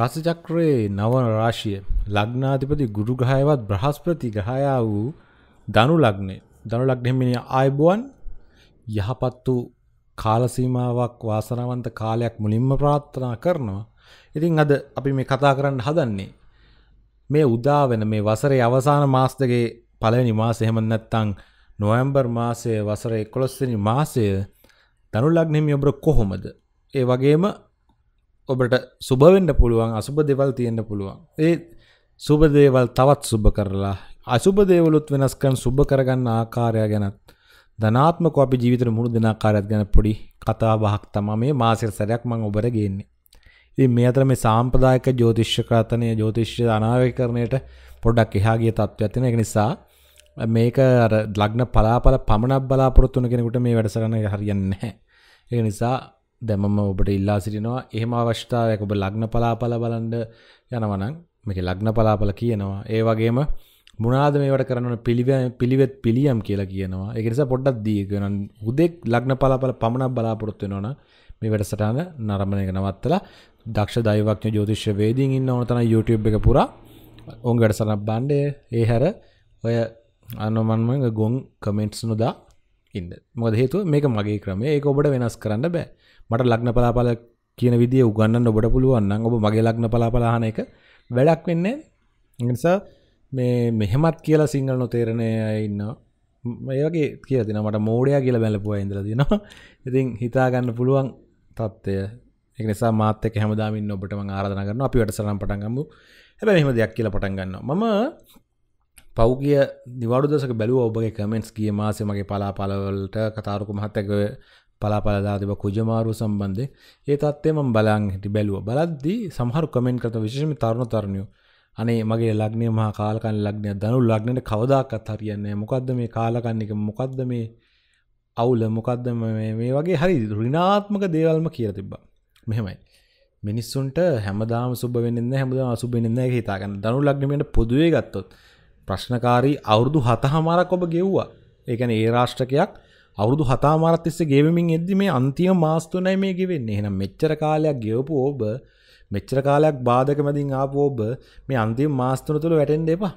රාශිචක්‍රයේ නව රාශිය ලග්නාධිපති ගුරු ග්‍රහයවත් බ්‍රහස්පති ග්‍රහයා වූ ධනු ලග්නේ ධනු ලග්නෙ මෙනි ආයුබෝවන් යහපත් වූ කාල සීමාවක් වාසනාවන්ත කාලයක් මුලින්ම ප්‍රාර්ථනා කරනවා. ඉතින් අද අපි මේ කතා කරන්න හදන්නේ මේ උදා වෙන මේ වසරේ අවසාන මාස දෙකේ පළවෙනි මාසය එහෙම නැත්නම් නොවැම්බර් මාසයේ වසරේ 11 වෙනි මාසය ධනු ලග්නෙ මේ ඔබ කොහොමද? ඒ වගේම ඔබට සුභවෙන්න පුළුවන් අසුභ දෙවල් තියෙන්න්න පුළුවන් ඒ සුභදේවල් තවත් සුභ කරලා අසුභදේවලුත් වෙනස්කන් සුභ කරගන්න ආකාරයා ගැනත් ධනාත්මක අපි ජීවිතර මුළු දෙනාකාරයක් ගැන පොඩි කතා බහක් තම මේ මාසිර සැරයක් මං ඔබට ගේන්නේ ඉතින් මේ අතර මේ සාම්ප්‍රදායික ජ්‍යෝතිෂ්‍ය ක්‍රාතනය ජ්‍යෝතිෂ්‍ය අනාවකරණයට පොඩක් එහාගේ තත්ත්වයක් තියෙන එක නිසා මේක අර ලග්න පලාපල පමණක් බලාපොරොත්තු වෙන කෙනෙකුට මේ වැඩසටහන හරියන්නේ නැහැ. ඒ නිසා දැමම ඔබට ඉල්ලා සිටිනවා එහෙම අවශ්‍යතාවයක් ඔබ ලග්න පලාපල බලන්ඩ යනවනං මේක ලග්න පලාපල කියනවා ඒ වගේම මුණනාද මේවට කරන පිළිව පිළිවෙත් පිළියම් කියලා කියනවා එකනිසා පොඩ්ඩක් දීගෙන උදෙක් ලග්න පලාපල පමණක් බලාපොරොත්තු වෙනවන මේ වැඩ සටහන නරමණයක නවත්තලා දක්ෂ දයිවක්ඥ ජෝතිශ්‍ය වේදීන් ඉන්න ඕනතන YouTube එක පුරා ඔන් වැඩ සරක් බණ්ඩය ඒ හැර ඔය අනොමන්ම ගොන් කමෙන්ට්ස් නොදා ඉන්න මොද හේතුව මේක මගේ ක්‍රමය ඒක ඔබට වෙනස් කරන්න බෑ මට ලග්න පලාපල කියන විදිිය උගන්න ඔබට පුළුවන්න ඔබ මගේ ලග්න පලාපලාහන එක වැඩක් වෙන්නේ නිසා මේ මෙහෙමත් කියලා සිංහල නොතේරණය ඉන්න මේගේ කිය තින මට මෝඩයා කියලා බැලපුුව ඉදර දිනවා ඉතින් හිතාගන්න පුළුවන් තත්ත්වය එකනිසා මාතක හැමදාමින් ඔබටම ආරධන කරන අපි වැටසරම් පටන්ගම්මු හැබ මෙහම දෙයක් කියල පටන්ගන්න මම පෞගිය නිවාඩුදසක බැලුව ඔබගේ කමෙන්ස් කිය මාසමගේ පලාපලවලට කතාරකු මහත්තක පලාපලදාතිබ කුජමාරුව සම්බන්ධය ඒ තත්වේ මම බලන් හිටි බැලුව බලද්දී සමහරු කමෙන්ට් කරන විශේෂම තරුණ තරුණියෝ අනේ මගේ ලග්නය මහා කාලකන් ලග්නය දනු ලග්නට කවදාකත් හරියන්නේ මොකද්ද මේ කාලකන්න එක මොකද්ද මේ අවුල මොකද්ද මේ වගේ හරි ඍණාත්මක දේවල්ම කියලා තිබ්බා මෙහෙමයි මිනිස්සුන්ට හැමදාම සුබ වෙන්න හැමදාම අසුබ වෙන්න හිතාගන්න දනු ලග්නමට පොදුවේ ගත්තොත් ප්‍රශ්නකාරී අවුරුදු හතහමාරක් ඔබ ගෙව්වා ඒකැන ඒ රාෂ්ට්‍රකයක් අවුරුදු හතාමාරත් තිස්සේ ගෙවමින් එද්දි මේ අන්තිම මාස තුනයි මේ ගෙවෙන්නේ. එහෙනම් මෙච්චර කාලයක් ගෙවපු ඔබ මෙච්චර කාලයක් බාධක මැදින් ආපු ඔබ මේ අන්තිම මාස තුන තුල වැටෙන්න එපා.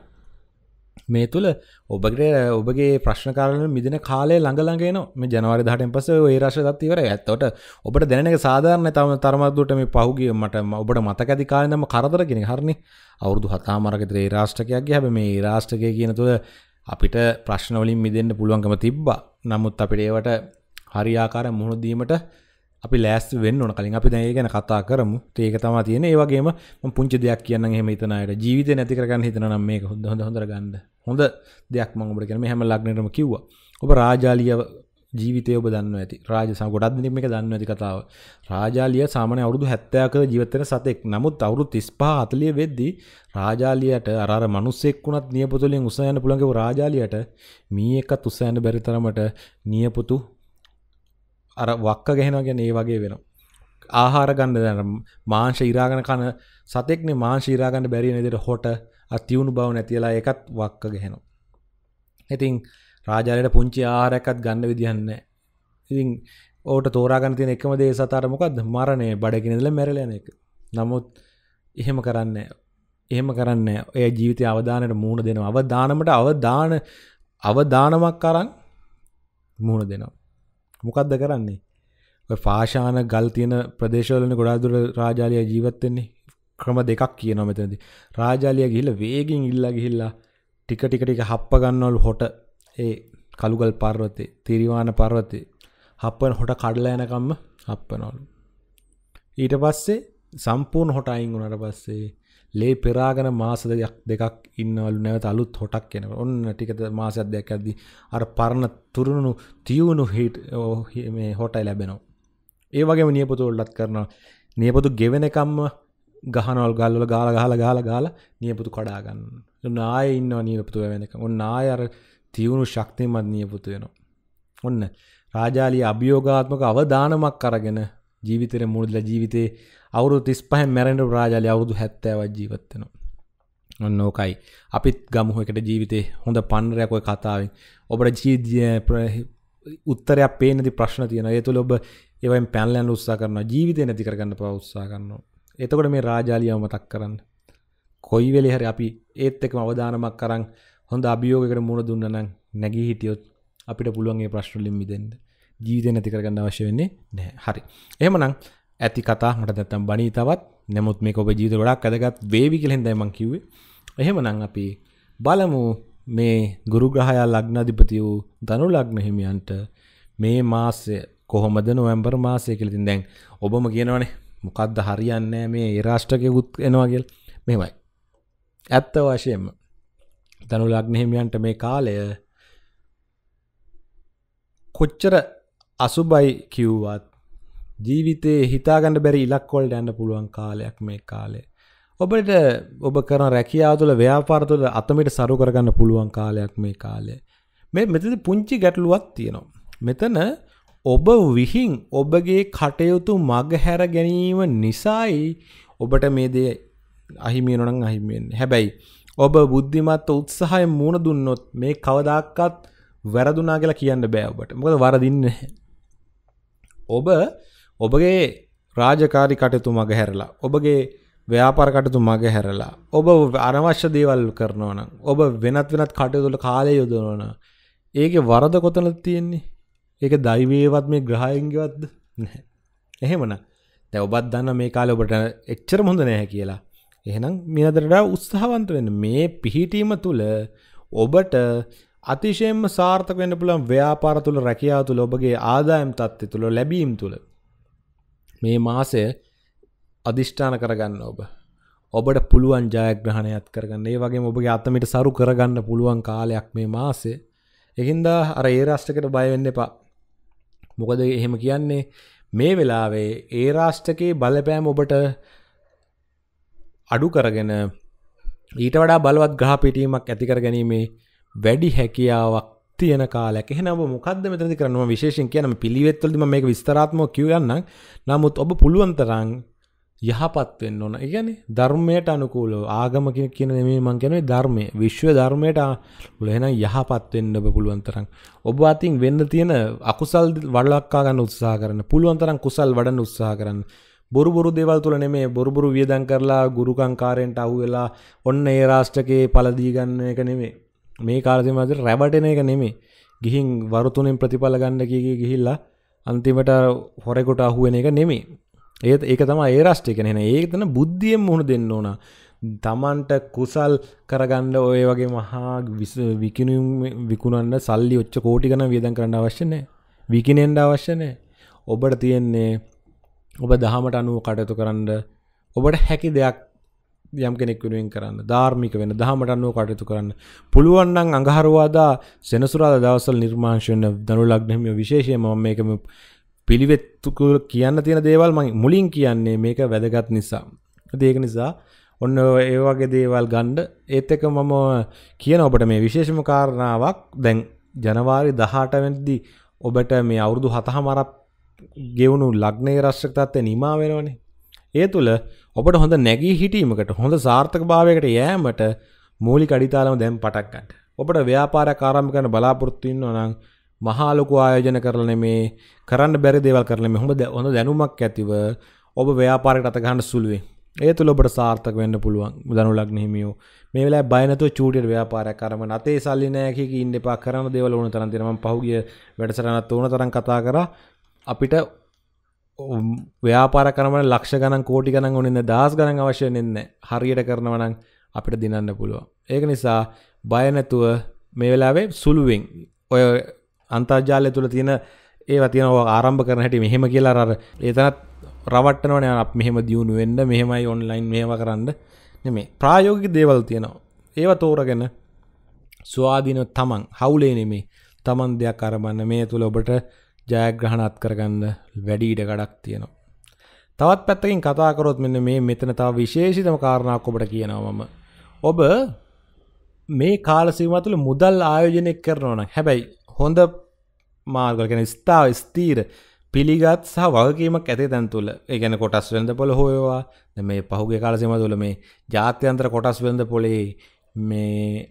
මේ තුල ඔබගේ ඔබගේ ප්‍රශ්න කාරණා මිදෙන කාලය ළඟ ළඟ එනවා. මේ ජනවාරි 18න් පස්සේ ඔය රාශිය දත් ඉවරයි. ඇත්තට ඔබට දැනෙන එක සාධාරණයි. තම තරමක් දුරට මේ පහුගිය මට ඔබට මතක ඇති කාලේ නම් කරදර කෙනෙක්. හරිනේ. අවුරුදු 7මාරක විතර ඒ රාෂ්ට්‍රකයක් ගියා. හැබැයි මේ ඒ රාෂ්ට්‍රකය කියන තුල අපිට ප්‍රශ්න වලින් මිදෙන්න පුළුවන්කම තිබ්බා. නමුත් අපිට ඒවට හරියාකාර මුහුණදීමට අපි ලෑස් වෙන්න ඕන කලින් අපි දැන් ඒ ගැන කතා කරමු. ඒක තමයි තියෙන්නේ. ඒ වගේම මම පුංචි දෙයක් කියන්නම් එහෙම හිතන අයට. ජීවිතේ නැති කරගන්න හිතන නම් මේක හොඳ හොඳ හොඳට ගන්න. හොඳ දෙයක් මම ඔබට කියන මේ හැම ලග්නෙටම කිව්වා. ඔබ රාජාලිය ජීවිතය ඔබ දන්න ඇති රාජ ගොඩක් දෙනෙක් මේක දන්න ඇති කතාව. රාජාලිය සාමාන්‍ය අවුරුදු 70ක ජීවත් වෙන සතෙක්. නමුත් අවුරුදු 35 40 වෙද්දී රාජාලියට අර අර මිනිස්සෙක් වුණත් නියපොතුලෙන් උස යන්න පුළුවන් කව රාජාලියට මී එකත් උස යන්න බැරි තරමට නියපොතු අර වක්ක ගහනවා කියන්නේ ඒ වගේ වෙනවා. ආහාර ගන්න දැන මාංශ ඉරාගෙන කන සතෙක්නේ මාංශ ඉරාගන්න බැරි වෙන විදිහට හොට අතියුණු බව නැතිලා ඒකත් වක්ක ගහනවා. ඉතින් රාජාලයට පුංචි ආහාරයක්වත් ගන්න විදිහක් නැහැ. ඉතින් ඕට තෝරා ගන්න තියෙන එකම දේ සතර මොකද්ද? මරණය බඩගින ඉඳලා මැරලා යන එක. නමුත් එහෙම කරන්නේ එහෙම කරන්නේ ඔය ජීවිතය අවදානයට මූණ දෙනවා. අවදානමට අවදාන අවදානමක් අරන් මූණ දෙනවා. මොකද්ද කරන්නේ? ඔය පාෂාණ ගල් තියෙන ප්‍රදේශවලනේ ගොඩාක් දුර රාජාලිය ජීවත් වෙන්නේ. ක්‍රම දෙකක් කියනවා මෙතනදී. රාජාලිය ගිහිල්ලා වේගෙන් ඉල්ලා ගිහිල්ලා ටික ටික ටික හප්ප ගන්නවලු හොට ඒ කළුගල් පර්වතේ තිරිවාන පර්වතේ හප්පන හොට කඩලෑනකම්ම හප්පනොලු. ඊට පස්සේ සම්පූර්ණ හොට අයින් වුනට පස්සේ ලේ පෙරාගෙන මාස දෙයක් දෙකක් ඉන්නවලු නැවත අලුත් හොටක් කෙනව ඔන්න ටිකත මාසයක් දෙයක් ඇද්දි අර පරණ තුරුණු තියුණු හිට මේ හොටයි ලැබෙනවා. ඒ වගේම නියපොතුවල්ලත් කරනවා නියපොතු ගෙවෙන එකම්ම ගහනවල් ගල්වල ගාල ගහල ගාල ගාල නියපොතු කඩාගන්න නාය ඉන්නවා නියපොතු වෙනක ඔන්න ආයර තියුණු ශක්තිමත් නියපොතු වෙනවා. ඔන්න රාජාලිය අභියෝගාත්මක අවදානමක් අරගෙන ජීවිතේ මුළුල්ලා ජීවිතේ අවුරුදු 35 මැරෙන්න රාජාලිය අවුරුදු 70ක් ජීවත් වෙනවා. ඔන්න ඕකයි. අපිත් ගමු එකට ජීවිතේ හොඳ පන්නරයක් ඔය කතාවෙන්. ඔබට උත්තරයක් පේන නැති ප්‍රශ්න තියෙනවා. ඒ තුළ ඔබ ඒවෙන් පැනලා යන්න උත්සාහ කරනවා. ජීවිතේ නැති කරගන්න පවා උත්සාහ කරනවා. එතකොට මේ රාජාලියව මතක් කරන්න. කොයි වෙලේ හරි අපි ඒත් එක්කම අවදානමක් කරන් හොඳ අභියෝගකට මුණ දුන්නන නැගී හිටියොත් අපිට පුළුවන්ගේ ප්‍රශ්නලින් මිදෙන්ද ජීවිත නැති කරගන්න අවශ්‍ය වෙන්නේ නැහැ හරි එහෙමනම් ඇති කතා මට නැත්තම් බණී තවත් නමුත් මේක ඔබ ජීවිත ගොඩක් අදගත් වේවි කියලා හින්දා මම කිව්වේ එහෙමනම් අපි බලමු මේ ගුරු ග්‍රහයා ලග්නාධිපති වූ ධනු ලග්න හිමියන්ට මේ මාසය කොහොමද නොවැම්බර් මාසය කලතින් දැන් ඔබම කියනවනේ මොකක්ද හරියන්න මේ ඒ රාෂ්ටකයකුත් එනවාගෙල් මෙමයි ඇත්ත වශයෙන්ම තනු ලග්නහිමියන්ට මේ කාලය කොච්චර අසුබයි කිව්වත් ජීවිතයේ හිතාගන්න බැරි ඉලක්කොල්ට ඇන්න පුළුවන් කාලයක් මේ කාලේ ඔබට ඔබ කරන රැකියා තුළ ව්‍යාපාරතුල අතමිට සරු කරගන්න පුළුවන් කාලයක් මේ කාලය මේ මෙතද පුංචි ගැටලුවක් තියෙනවා මෙතන ඔබ විහිං ඔබගේ කටයුතු මග හැර ගැනීම නිසායි ඔබට මේ දේ අහිමියනොනං අහිමියෙන් හැබැයි ඔබ බුද්ධිමත්ත උත්සාහය මුණ දුන්නොත් මේ කවදක්කත් වැරදුනා කියලා කියන්න බෑ ඔබට මොකද වරදින්න ඔබ ඔබගේ රාජකාරි කටයුතු මග හැරලා ඔබගේ ව්‍යාපාර කටයුතු මග හැරලා ඔබ අනවශ්‍ය දේවල් කරනවා නම් ඔබ වෙනත් වෙනත් කටයුතුවල කාලය යොදවනවා නම් ඒකේ වරද කොතනද තියෙන්නේ ඒක දෛවයේවත් මේ ග්‍රහයන්ගේවත්ද නැහැ එහෙමනම් දැන් ඔබත් දන්න මේ කාලේ ඔබට එච්චර හොඳ නැහැ කියලා එහෙනම් මේදරට උත්සාහවන්ත වෙන්න මේ පිහිටීම තුළ ඔබට අතිශයෙන්ම සාර්ථක වෙන්න පුළුවන් ව්‍යාපාර තුළ රැකියාව තුළ ඔබගේ ආදායම් තත්ත්වය තුළ ලැබීම් තුළ මේ මාසය අදිෂ්ඨාන කරගන්න ඔබ ඔබට පුළුවන් ජයග්‍රහණයක් කරගන්න ඒ වගේ ඔබගේ අතමිට සරු කරගන්න පුළුවන් කාලයක් මේ මාසේ එහින්දා අර ඒ රාෂ්ටකට බයවෙන්න එපා මොකද එහෙම කියන්නේ මේ වෙලාවේ ඒ රාෂ්ටකයේ බලපෑම් ඔබට අඩු කරගෙන ඊට වඩා බලවත් ගහපිටීමක් ඇතිකර ගැනීමේ වැඩි හැකියාවක් තියෙන කාලක් එහෙනම් ඔබ මොකද්ද මෙතනදී කරනවා විශේෂයෙන් කියනම පිළිවෙත්වලදී මම මේක විස්තරාත්මකව කියවන්නම් නමුත් ඔබ පුළුවන් තරම් යහපත් වෙන්න ඕන. ඒ කියන්නේ ධර්මයට අනුකූලව ආගම කියන මේ මම කියන්නේ ධර්මයේ විශ්ව ධර්මයට අනුකූලව එහෙනම් යහපත් වෙන්න ඔබ පුළුවන් තරම් ඔබ අතින් වෙන්න තියෙන අකුසල් වළක්වා ගන්න උත්සාහ කරන්න. පුළුවන් තරම් කුසල් වඩන්න උත්සාහ කරන්න. බොරුබොරු දේවල් තුළ නෙමේ බොරුබුරු වියදන් කරලා ගුරුකංකාරෙන්ට අහු වෙලා ඔන්න ඒ රාෂ්ටකයේ පලදීගන්න එක නෙමේ මේ කාලසිම අද රැබටන එක නෙමේ ගිහින් වරතුනෙන් ප්‍රතිඵල ගණ්ඩ කියගේ ගිහිල්ලා අන්තිමට හොරෙකොට අහුවෙන එක නෙමේ ඒත් ඒක තම ඒ රාෂ්ටික නෙන ඒ තන බුද්ධියෙන් මුහුණ දෙන්න ඕන තමන්ට කුසල් කරගන්න ඔය වගේ මහා විකිනුම් විකුණන්න සල්ලි ඔච්ච කෝටි ගන වියදන් කරන්න අවශ්‍යනය විකිනෙන්ඩ අවශ්‍යනය ඔබට තියෙන්නේ ඔබ දහමට අනුව කටයුතු කරන්න ඔබට හැකි දෙයක් යම් කෙනෙක් වෙනුවෙන් කරන්න ධාර්මික වෙන දහමට අනුව කටයුතු කරන්න පුළුවන්නම් අඟහරුවාදා සෙනසුරාද දවසල් නිර්මාංශයන දනු ලග්නමිය විශේෂයම මේකම පිළිවෙත්තුකු කියන්න තියෙන දේවල් මං මුලින් කියන්නේ මේක වැදගත් නිසා ඒක නිසා ඔන්න ඒ වගේ දේවල් ගණ්ඩ ඒත් එක මම කියන ඔබට මේ විශේෂම කාරණාවක් දැන් ජනවාරි දහටවෙදදි ඔබට මේ අවුරුදු හතහමරක් ගෙවුණු ලග්නය රශ්්‍රකතත්වය නිමා වෙනවනේ. ඒ තුළ ඔබට හොඳ නැගී හිටීමකට හොඳ සාර්ථක භාවයකට යෑමට මූලි කඩිතාලම දැම් පටක්ගන්න. ඔබට ව්‍යාපාර කාරමිකන බලාපොරත්තුන්න නම් මහාලොකු ආයෝජන කරන මේ කරන්න බැරි දේවල් කරන හොඳ හොඳ දැනුමක් ඇතිව ඔබ ව්‍යාපාරට අතගහන්න සුළුවේ ඒ තුළ ඔබට සාර්ථක වෙන්න පුළුවන් දනු ලක්නහිමියෝ මේ වෙලා බයනතු චූටියට ව්‍යාපාරයක් කරම අතේ සල්ලි නෑකි ඉන්න එපා කරන දේවල ඕන තරන් තිරම පහුගිය වැඩසටනත් ඕන තරන් කතා කරා අපිට ව්‍යාපාර කරමට ලක්ෂ ගණන් කෝටි ගණන් ඕනෙන්න දහස් ගණන් අවශ්‍ය නෙන්න හරියට කරනවනං අපිට දිනන්න පුළුව. ඒක නිසා බයනැතුව මේ වෙලාවේ සුළුවෙන් ඔය අන්තර්ජාලය තුළ තියෙන ඒ තියනව ආරම්භ කරන හැට මෙහෙම කියලා අර ඒතනත් රවට්ටනවන අප මෙහෙම දියුණු වෙන්න මෙහෙමයි ඔන්ලයින් මේම කරන්න නෙමේ ප්‍රායෝගික දේවල් තියෙනවා. ඒව තෝරගෙන ස්වාධීන තමන් හවුලේ නෙමේ තමන් දෙයක් අරබන්න මේ තුළ ඔබට ජයග්‍රහණත් කරගන්න වැඩීට ගඩක් තියෙනවා. තවත් පැත්තකින් කතාකරොත් මෙන්න මේ මෙතන තව විශේෂිතම කාරණාවක් ඔබට කියනවා මම. ඔබ මේ කාලසීම තුළ මුදල් ආයෝජනය කරනවා නම් හැබැයි හොඳ මාර්ග ගැන ස්ථාව ස්තීර පිළිගත් සහ වගකීමක් ඇති තැන් තුළ ඒගැන කොටස් වෙළඳ පොළ හෝයවා මේ පහුගේ කාලසිම තුළ මේ ජාත්‍යන්ත්‍ර කොටස් වෙළඳ පොලේ මේ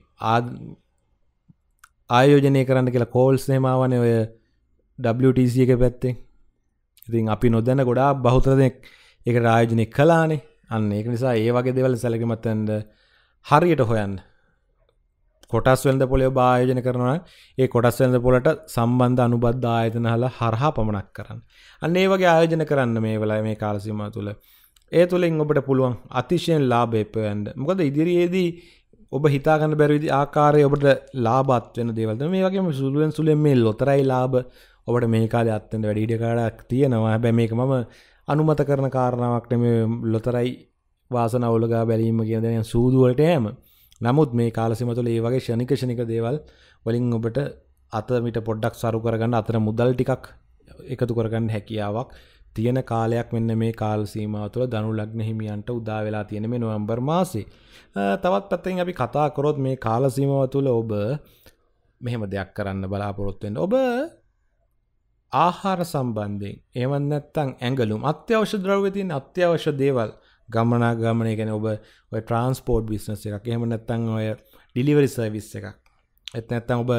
ආයෝජනය කරන්න කියලා කෝල්ස් නෙමාවන ඔය ඩටC එක පැත්තේ ඉතින් අපි නොදැන ගොඩා බෞතරදෙක් එක රායජනෙක් කලානේ අන්න ඒක නිසා ඒ වගේ දෙවල සැලකිමත්තන්ද හරියට හොයන්න කොටස් වෙලද පොලය භායෝජන කරනවා ඒ කොටස් වෙලද පොලට සම්බන්ධ අනුබද්ධ ආයතන හල හරහා පමණක් කරන්න අන්න ඒ වගේ ආයෝජන කරන්න මේ වෙලා මේ කාලසිම තුළ ඒ තුළින් ඔබට පුළුවන් අතිශයෙන් ලාභේපයන්ට මොකද ඉදිරියේදී ඔබ හිතාගන්න බැරිවිදි ආකාරය ඔබට ලාබත් වෙන දේවල්ද මේ වගේ සුළුවෙන් සුළෙන් මේ ලොතරයි ලාභ ඔබට මේ කාල අත්තෙන්ට වැඩිඩ කාඩක් තියෙනවා හැබැ මේක මම අනුමත කරන කාරණාවක්ට මේ ලොතරයි වාසන අවුලගා බැලීම කියදන සූදුවලට යෑම නමුත් මේ කාලසිම තුළ ඒ වගේ ෂණිකෂණික දේවල් වලින් ඔබට අතමිට පොඩ්ඩක් සරු කරගන්න අතර මුදල් ටිකක් එකතු කරගන්න හැකියාවක් තියෙන කාලයක් මෙන්න මේ කාල් සීමාව තුළ දනු ලග්න හිමියන්ට උදා වෙලා තියෙන මේ නොවම්බර් මාසේ. තවත් පැත්තෙන් අපි කතා කරොත් මේ කාල සීමාව තුළ ඔබ මෙහෙම දෙයක් කරන්න බලාපොරොත්තු වෙන්න. ඔබ ආහාර සම්බන්ධයෙන් ඒවන් නැත්තං ඇඟලුම් අත්‍යවශ්‍ය ද්‍රව්‍යතින් අත්‍යවශ්‍ය දේවල් ගමනා ගමනය ගැන ඔබ ඔය ට්‍රන්ස්පෝර්ට් බිස්නස එකක් එහෙම නැත්තං ඔය ඩිලිවරි සවිස් එකක් එත් නැත්තං ඔබ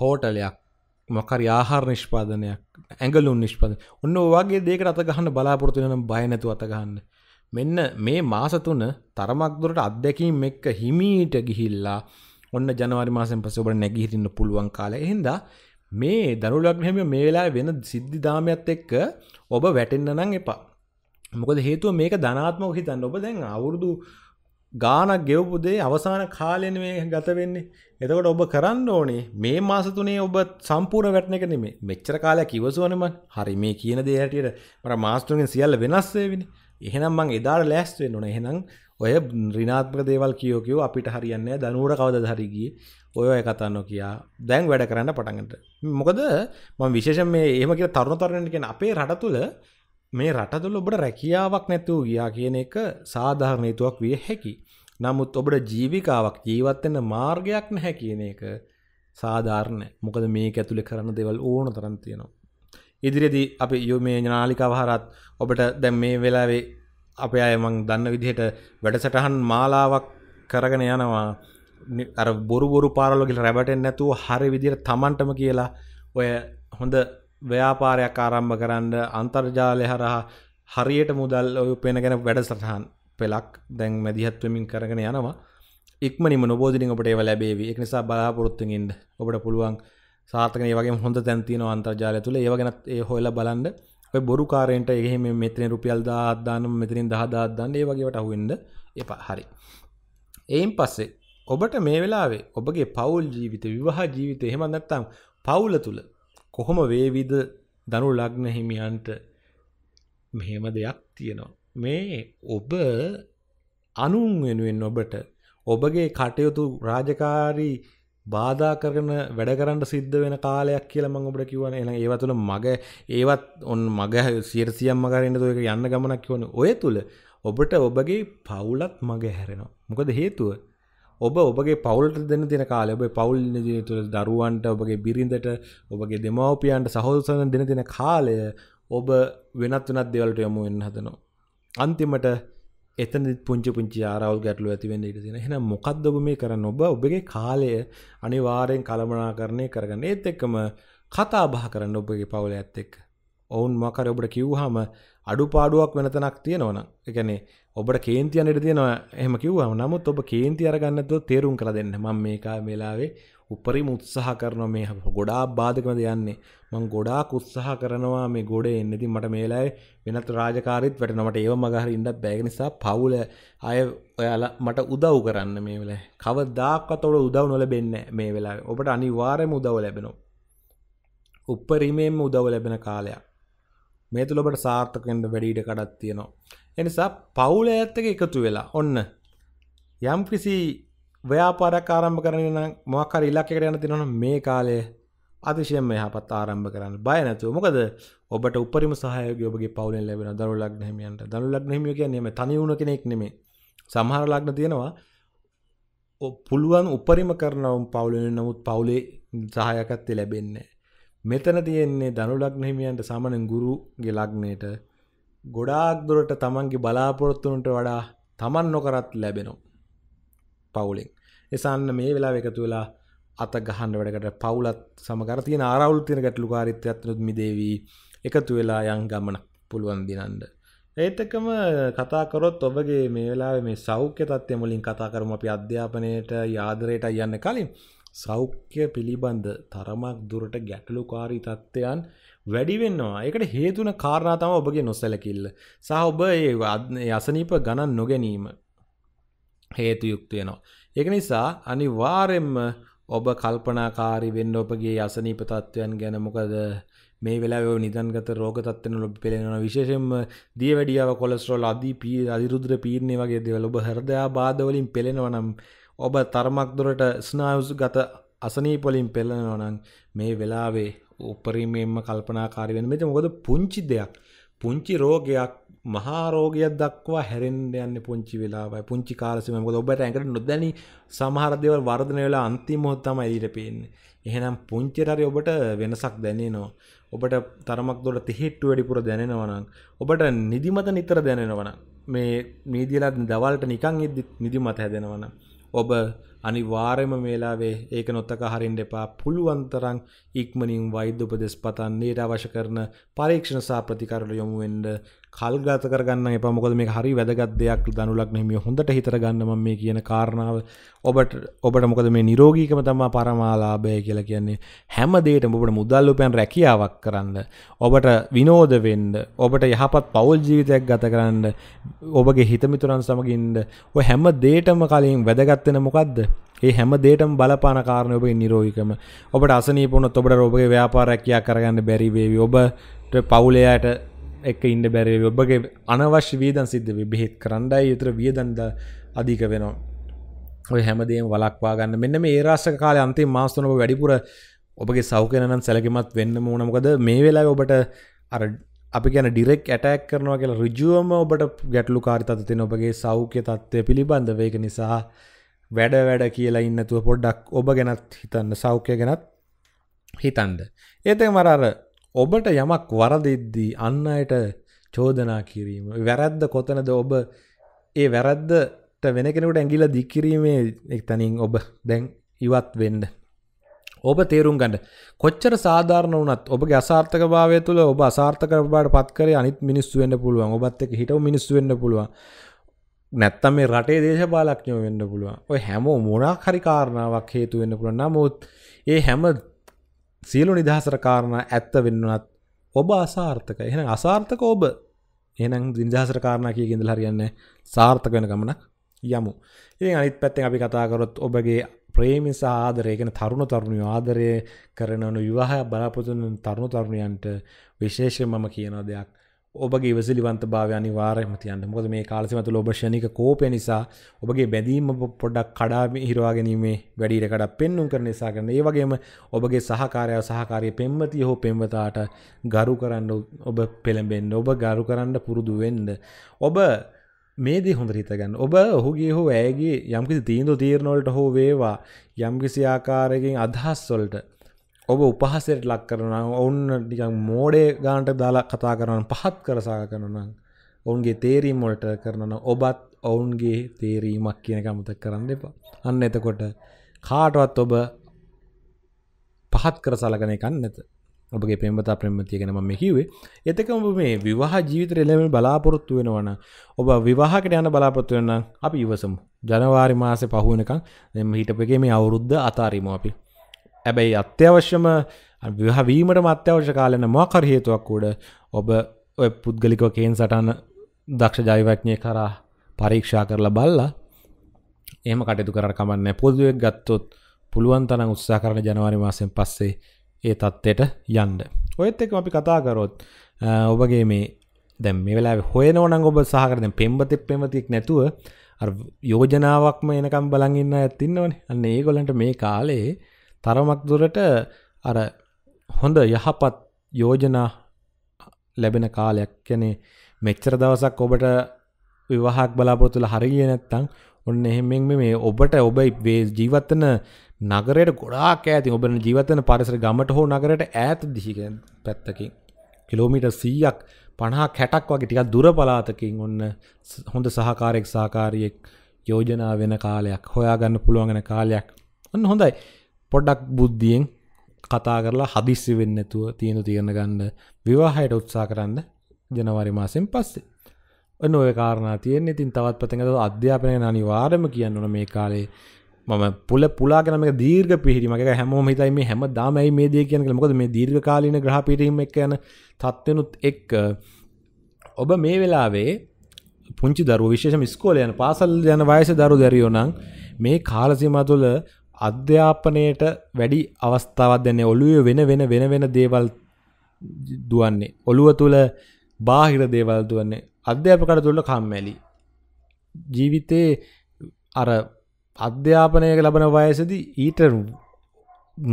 හෝටලයක් මොකරි ආහාර නිෂ්පාදනයක් ඇඟලුම් නිෂ්පාද ඔන්න වගේ දේකට අත ගහන්න බලාපොරතුනම් බයනැතු අතගන්න මෙන්න මේ මාසතුන තරමක් දුරට අත්දැකීම් එක්ක හිමීට ගිහිල්ලා ඔන්න ජනවාරි මාසෙන් පස ඔබට නැගිහිරන්න පුළුවන් කාලය එහින්දා මේ දනුලක්නහම මේ වෙලා වෙන සිද්ධි දාමයක්ත් එක්ක ඔබ වැටෙන්න්න නං එපා මොකද හේතුව මේක ධනාත්ම හිතන්න ඔබ දැන් අවුරුදු ගානක් ගෙව්පුදේ අවසාන කාලෙන මේ ගත වෙන්නේ එතකොට ඔබ කරන්න ඕනේ මේ මාසතුනේ ඔබ සම්පූර්ණ වැටන එක නෙමේ මෙච්චර කාලයක් ඉවසුවනම හරි මේ කියන දේ හැටියට මට මාස්තුරගෙන් සියල්ල වෙනස්සේ වෙන එහෙනම් මං එදාට ලෑස්තුවෙන් ඕන එහෙනම් ඔය රිනාත්මක දේවල් කියෝකෝ අපිට හරියන්න දනුවර කවද හරිගිය ඔය ඔය කතන්න කියා දැන් වැඩ කරන්න පටන්ගට මොකද ම විශේෂ මේ ඒම කිය තරුණ තරණට කියෙන අපේ රට තුළ මේ රට තුළ ඔබට රැකියාවක් නැතුව ගියා කියන එක සාධාරණයතුවක් විය හැකි නමුත් ඔබට ජීවිකාවක් ජීවත්වෙන්න මාර්ගයක් නැහැ කියන එක සාධාරණය මොකද මේ ඇතුළි කරන්න දෙවල් ඕන තරන් තියෙනවා. ඉදිරිදි අපි යොමේ ජනාලිකා හරත් ඔබට දැම් මේ වෙලාවේ අප අයමං දන්න විදිහට වැඩසටහන් මාලාවක් කරගෙන යනවා අර බොරු බොරු පාරලොගිල් රැබටෙන් නැතුව හරි විදිර තමන්ටම කියලා ඔය හොඳ ව්‍යාපාරයක් ආරම්භ කරන්න අන්තර්ජාලය හරහා හරියට මුදල් ඔය පෙන ගැෙන වැඩ සටහන් පෙලක් දැන් මැදිහත්වමින් කරගෙන යනවා ඉක්මනිම නොබෝධිින් ඔපට ඒව ලැබේවි එක නිසා බලාපොරොත්තුගින්ද ඔබට පුළුවන් සාර්ථකන වගේ හොඳ තැන්තින අන්තර්ජාලය තුළ ඒවගෙනත් ඒ හොල බලන්ඩ බොරු කාරෙන්ට එහෙම මෙතන රුපියල් දාදානම් මෙතරින් දහදාදන්න ඒ වගේට අහුවෙන්ඩ එපා හරි එයින් පස්සේ ඔබට මේ වෙලාවේ ඔබගේ පවුල් ජීවිත විවාහ ජීවිත එහෙම නැත්නම් පවුල තුල කොහොම වේවිද ධනු ලග්න හිමියන්ට මෙහෙම දෙයක් තියෙනවා මේ ඔබ අනුන් වෙනුවෙන් ඔබට ඔබගේ කටයුතු රාජකාරී බාධා කරන වැඩ කරන්න සිද්ධ වෙන කාලයක් කියලා මම ඔබට කියවනේ එහෙනම් ඒව තුල මග ඒවත් ඔන් මග 100ක් මග හරින්නද ඔයක යන්න ගමනක් කියවනේ ඔය තුල ඔබට ඔබගේ පවුලත් මග හැරෙනවා මොකද හේතුව ඔබ ඔබගේ පවුල්ට දෙන තින කාල ඔබ පවුල් තුළ දරුවන්ට ඔබගේ බිරිඳට ඔබගේ දෙමවපියන්ට සහෝසන දෙන තින කාලය ඔබ වෙනත් වනත් දෙවලට යොමු වෙන්න හදනවා. අන්තිමට එතන පුංචි පුංචි ආරවල් ගැටලු ඇතිවෙන්න ඉට තින හෙන මොකක්ද ඔබ මේ කරන්න ඔබ ඔබගේ කාලය අනිවාරයෙන් කළමනා කරණය කරගන්න ඒත් එක්කම කතා බහ කරන්න ඔබගේ පවුල ඇත් එක් ඔවුන් මකර ඔබට කිව්හම අඩුපාඩුවක් වෙන තැනක් තියෙනවනම් ඒ කියන්නේ ඔබට කේන්තියන් ඉඩ තියෙනවා එහෙම කිව්වම නමුත් ඔබ කේන්ති අරගන්න නැතුව තේරුම් කරලා දෙන්න මම මේක මේලාවේ උපරිම උත්සාහ කරනවා මේ ගොඩාක් බාධකමද යන්නේ මං ගොඩාක් උත්සාහ කරනවා මේ ගොඩේ එන්න ඉතින් මට මේ වෙලාවේ වෙනත් රාජකාරීත් වැටෙනවා මට ඒව මග හරි ඉන්න බැහැ නිසා පවුල අය ඔයාලා මට උදව් කරන්න මේ වෙලාවේ කවදාක්වත් ඔබට උදව් නොලැබෙන්නේ මේ වෙලාවේ ඔබට අනිවාර්යයෙන්ම උදව් ලැබෙනවා උපරිමයෙන්ම උදව් ලැබෙන කාලයක් මේ තුළබට සාර්ථකෙන්ට වැඩීට කඩත් තියෙනවා. එනිසා පවුල ඇත්තක එකතු වෙලා ඔන්න යම් කිසි ව්‍යාපාරයක් ආරම්භ කරන මොකර ඉලක්කට යන තිනවන මේ කාලය අතිශයෙන් මෙහපත් ආරම්භ කරන්න බය නැතුව මොකද ඔබට උපරිම සහයෝග ඔබගේ පවුලෙන් ලැබෙන දරු ලග්න හිමියන්ට දරු ලග්න හිමියෝ කියන්නේ මේ තනි වුණ කෙනෙක් නෙමෙයි සමහර ලග්න තියෙනවා පුළුවන් උපරිම කරනවම් පවුලෙන් නමුත් පවුලේ සහයකත්වය ලැබෙන්නේ මෙතන තියෙන්නේ දනු ලග්න හිමියන්ට සමනෙන් ගුරුගේ ලග්නයට ගොඩාක් දුරට තමන්ගේ බලාපොරොත්තුනට වඩා තමන් නොකරත් ලැබෙනවා. පවුලෙන්. එසන්න මේ වෙලා එකතු වෙලා අත ගහන්න වැඩකට පවුලත් සමගර තියෙන ආරවුල් තියෙන ගැටලුකාරීත්වයත් නුද්මිදේවී එකතු වෙලා යම් ගමනක් පුළුවන් දිනන්න. ඒත් එකම කතා කරොත් ඔබගේ මේ වෙලාවේ මේ සෞඛ්‍ය තත්ත්වය මුලින් කතා කරමු අපි අධ්‍යාපනයේට ආදරයට යන්න කලින් සෞඛ්‍ය පිළිබඳ තරමක් දුරට ගැටලු කාරී තත්ත්වයන් වැඩිවෙන්නවා එකට හේතුන කාරණාතම ඔබගේ නොසැලකිල්ල සහ ඔබ ඒ යසනීප ගණන් නොගැනීම හේතුයුක්තියනවා. එක නිසා අනිවාරෙන්ම ඔබ කල්පනාකාරි වෙන්න ඔපගේ යසනීප තත්ත්වයන් ගැනමොකද මේ වෙලා නිදන්ගත රෝගතත්වන ලොබ පෙළෙනවා විශේෂෙන්ම දිය වැඩියාව කොලස්ටරෝල් අදී පී අදිරුදුර පීරණය වගේ දෙවල ඔබ හරදයා බාධවලින් පෙළෙනවනම් ඔබ තර්මක් දුරට ස්නායුස් ගත අසනීපොලින් පෙල්ලනවනං මේ වෙලාවේ උපරීමයෙන්ම කල්පනාකාරවෙන් මෙත මොකද පුංචි දෙයක් පුංචි රෝගයක් මහාරෝගයක් දක්වා හැරෙන්ඩ යන්න පුංචි වෙලාවයි පුංචි කාලසිම මොද ඔබට ඇකට නොදැනි සමහරදවල් වර්ධන වෙලා අන්තිමොත්තම ඇදිට පේන්නේ එහෙනම් පුංචිරරි ඔබට වෙනසක් දැනෙනවා ඔබට තරමක් දොට තිහෙට්ටු වැඩිපුර දැනෙනවනම් ඔබට නිදිමත නිතර දැනෙනවන මේ මීදියලත් දවල්ට නිකං ඉදදි නිදිමත හැදෙනවනම් ඔබ අනිවාර්යම මේලාවේ ඒක නොත්තක හරින්න එපා. පුළුවන් තරම් ඉක්මනින් වෛද්‍ය උපදෙස් පතන්නේට අවශ්‍ය කරන පරීක්ෂණ සහ ප්‍රතිකාර යොමු වෙන්න කල්ගත කරගන්න එප මොකද මේ හරි වැදගත් දෙයක් දනුලක් නෙමිය හොඳට හිතරගන්නම මේ කියන කාරණාව ඔබට ඔබට මොකද මේ නිරෝගීකම තමා පරමාලාභය කියලා කියන්නේ හැම දේට ඔබට මුදල්ලුපයන් රැකියාවක් කරන්න ඔබට විනෝද වෙන්න ඔබට යහපත් පවල් ජීවිතයක් ගත කරන්න ඔබගේ හිතමිතුරන් සමගින්ද ඔය හැම දේටම කලින් වැදගත්වෙන මොකක්ද ඒ හැම දේටම බලපාන කාරණය ඔබගේ නිරෝගිකම ඔබට අසනීපුනොත් ඔබට ඔබගේ ව්‍යාපාරැකයා කරගන්න බැරිවේවි ඔබට පවුලයායට එක ඉන්ඩ බැරේ ඔබගේ අනවශ්‍ය වීදන් සිද්ධ බෙහෙත් කරණ්ඩයි යුතුර වියදන්ද අධික වෙනවා ඔය හැමදේම වලක්වා ගන්න මෙන්න මේ ඒරාශ්ක කාල අන්තිේ මාස්තනක වැඩිපුර ඔබගේ සෞකනන් සැලකිමත් වෙන්න මූනමකද මේ වෙලා ඔබට අර අපි ගැන ඩිරෙක් ඇටැක් කරනවා කියලා රුජුවම ඔබට ගැටලු කාරිතතින ඔබගේ සෞඛ්‍ය තත්ත්වය පිළිබඳ වේක නිසා වැඩ වැඩ කියලා ඉන්නතුව පොඩ්ඩක් ඔබ ගැනත් හිතන්න සෞඛ්‍ය ගැනත් හිතන්ද. ඒතේ මරර ඔබට යමක් වරදිද්දී අන්න අයට චෝදනා කිරීම වැරැද්ද කොතනද ඔබ ඒ වැරැද්දට වෙන කෙනකට ඇගිල දික්කිරීමේ එක් තනින් ඔබ දැන් ඉවත් වෙන්ඩ. ඔබ තේරුම් ගඩ කොච්චර සාධාරණ වනත් ඔබ අසාර්ථක භාවය තුළ ඔබ අසාර්ථකරබාට පත්කර අනිත් මිනිස්සු වෙන්න පුළුවන් ඔබත් එක හිටව මිනිස්සු වෙන්න පුළුවන් නැත්තම් මේ රටේ දේශපාලක්ඥෝ වෙන්න පුළුවන් ඔය හැම මොනා හරිකාරණාවක් හේතු වෙන්න පුළුවන් නමුත් ඒ හැම සියලු නිදහසට කාරණ ඇත්ත වෙන්නත් ඔබ අසාර්ථක එහෙන අසාර්ථක ඔබ එනම් දිනිදහසට කාරණ කියගෙදල් හරියන්න සාර්ථක වෙන ගමනක් යමු ඉතින් අනිත් පැත්තෙන් අපි කතාකරොත් ඔබගේ ප්‍රේමි සාදරයගෙන තරුණ තරුණය ආදරය කරනවනු විවාහ බලාපොතුන් තරුණු තරුණයන්ට විශේෂ මම කියනව දෙයක් ඔබගේ ඉවසිලිවන්ත භාවයනි වාරයමතියන්න මොද මේ කාලසිමතු ලෝභෂණක කෝපය නිසා ඔබගේ බැඳීම පොඩක් කඩාම හිරවාගැනීමේ වැඩීට කඩක් පෙන්නුම් කර නිසා කරන ඒ වගේම ඔබගේ සහකාරය සහකාරය පෙම්මති හෝ පෙම්වතාට ගරු කරන්න ඔබ පෙළඹෙන්න්න ඔබ ගරු කරන්න පුරුදු වෙන්ඩ ඔබ මේද හොඳ හිතගන්න ඔබ ඔහුගේ හෝ ඇගේ යම්කිසි තීන්දු තීරණොලට හෝ වේවා යම්කිසි ආකාරයකින් අදහස්සොල්ට ඔබ උපහසට ලක් කරන ඔවුන් නිකන් මෝඩේ ගාන්ට දාලා කතා කරන පහත් කරසා කරනනම් ඔවුන්ගේ තේරීම් මොලට කරනන ඔබත් ඔවුන්ගේ තේරීමක් කියනක මුතක් කරන්න එපා අන්න එතකොට කාටවත් ඔබ පහත් කර සලකන එකන්න ඇත ඔබගේ පෙම්බතා ප්‍රම්මතිය ගෙන ම කිවේ එතක ඔබ මේ විවාහ ජීවිතර එලෙමල් බලාපොරොත්තු වෙනවන ඔබ විවාහකට යන බලාපොත්තු වෙන්න අපි ඉවසමු ජනවාරි මාසය පහුවනකං එම හිටපගේ මේ අවුරුද්ධ අතාරීම අපි ඇබැයි අත්‍යවශ්‍යම විහවීමට මත්‍යවශ්‍ය කාලන මාකර හේතුවක් වඩ ඔබ ඔය පුද්ගලිකව කේන් සටන්න දක්ෂ ජයවැක්ඥය කරා පරීක්ෂා කරලා බල්ලා එම කටයුතු කර කමන්න පොදුවක් ගත්තොත් පුළුවන් තන උත්සා කරන ජනවාරි මාසයෙන් පස්සේ ඒ තත්ත්යට යන්ඩ. ඔයත් එක අපි කතාකරොත් ඔබගේ මේ දැම් මේ වෙලා හොයන ඕනන් ඔබ සාහරන පෙම්බති පෙමතික් නැතුව යෝජනාවක්ම එනකම් බලගන්න ඇතින්නවන අන්න ඒ ගොලන්ට මේ කාලේ තරමක් දුරට අර හොඳ යහපත් යෝජනා ලැබෙන කාලයක් කැනේ මෙච්චර දවසක් ඔබට විවාහක් බලාපොරතුළ හරිගිය නැත්තං ඔන්න එහෙමෙන් මේ ඔබට ඔබයි වේ ජීවත්තන නගරයට ගොඩාක් ඇති ඔබ ජීවතන පරිසර ගමට හෝ නගරට ඇත දිසික පැත්තකින්. කිලෝමීට සීයක් පණහා කැටක් වගේ ටිකක් දුර පලාතකින් ඔන්න හොඳ සහකාරයෙක් සාකාරයෙක් යෝජනා වෙන කාලයක් හොයා ගන්න පුළුවන්ගෙන කාලයක් ඔන්න හොඳයි පොඩ්ඩක් බුද්ධියෙන් කතා කරලා හදිස්සි වෙන්නතුව තියෙන තියෙන ගන්න විවාහයට උත්සා කරන්න ජනවරි මාසෙන් පස්සේ ඔන්න ඔය කාරණා තියෙන් ඉතින් තවත් පතඟද අධ්‍යාපනය අනිවාර්යම කියන්නන මේ කාලේ මම පුල පුලාගෙනම දීර්ග පිහිටි මගේ හැමෝම හිතයි මේ හැම දාමයි මේ දේ කියන මොකද මේ දීර්ඝ කාලීන ග්‍රහපිටීම එක් යන තත්ත්වනුත් එක් ඔබ මේ වෙලාවේ පුංචි දරු විශේෂ ස්කෝල යන පාසල් යන වයස දරු දැරියෝ නම් මේ කාලසිම තුළ අධ්‍යාපනයට වැඩි අවස්ථාවත් දැන්නේ ඔළුව වෙන වෙන වෙන වෙන දේවල් දුවන්නේ. ඔළුව තුළ බාහිර දේවල් දුවන්නේ අධ්‍යාපකට තුළ කම්මැලි. ජීවිතයේ අර අධ්‍යාපනයක ලබන වයසදි ඊට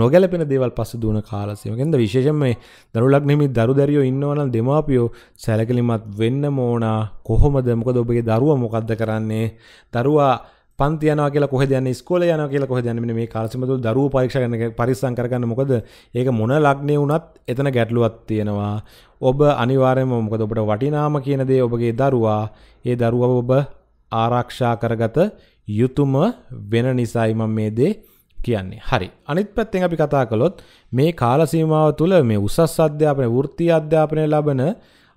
නොගැලපෙන දේවල් පස්ස දුවන කාලසීම ගෙන්ද විශේෂම මේ දරුලක් නෙමි දරු දැරියෝ ඉන්නවනම් දෙමාපියෝ සැලකලිමත් වෙන්න මෝනා කොහොමද මොකද ඔබගේ දරුව මොකක්ද කරන්නේ දරුවා පන්තියන කියල කොහ දයන ස්කෝල යන කියල කොහ දැනීම මේ කාසිමතු දරු පරීක්ෂණ පරිසං කරගන්න මොකද ඒක මොන ලක්නේ වුනත් එතන ගැටලුවත් තියෙනවා ඔබ අනිවාරයම මොකද ඔබට වටිනාම කියනදේ ඔබගේ දරුවා ඒ දරුව ඔබ ආරක්ෂා කරගත යුතුම වෙන නිසායිම මේ දේ කියන්නේ හරි අනිත් පැත්තෙන් අපි කතා කළොත් මේ කාලසීමාව තුළ මේ උසස් අධ්‍යාපනය වෘත්ති අධ්‍යාපනය ලබන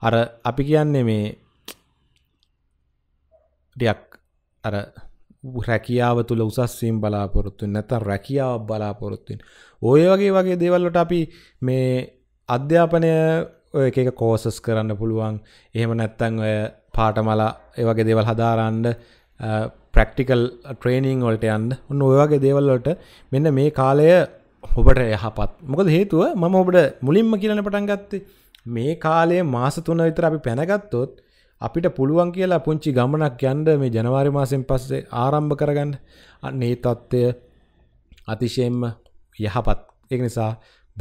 අර අපි කියන්නේ මේ ටියක් අර රැකියාව තුළ උසස්වීම් බලාපොරොත්තුන් නැත රැකියාව බලාපොරොත්තුන් ඔය වගේ වගේ දේවල්ලට අපි මේ අධ්‍යාපනය එක කෝසස් කරන්න පුළුවන් එහෙම නැත්තං ඔය පාටමලා ඒවගේ දේවල් හදාරන්ඩ ප්‍රක්ටිකල් ට්‍රේනිං වලට යන්න ඔන්න ඔයවගේ දේවල්ලට මෙන්න මේ කාලය ඔබට යහපත් මොකද හේතුව මම ඔබට මුලින්ම කියලන පටන් ගත්තේ මේ කාලයේ මාස තුන විතර අපි පැනගත්තොත් අපිට පුළුවන් කියලා පුංචි ගමනක් යන්න මේ ජනවාරි මාසෙන් පස්සේ ආරම්භ කරගන්න. අන්න ඒ తত্ত্বය අතිශයින්ම යහපත්. ඒක නිසා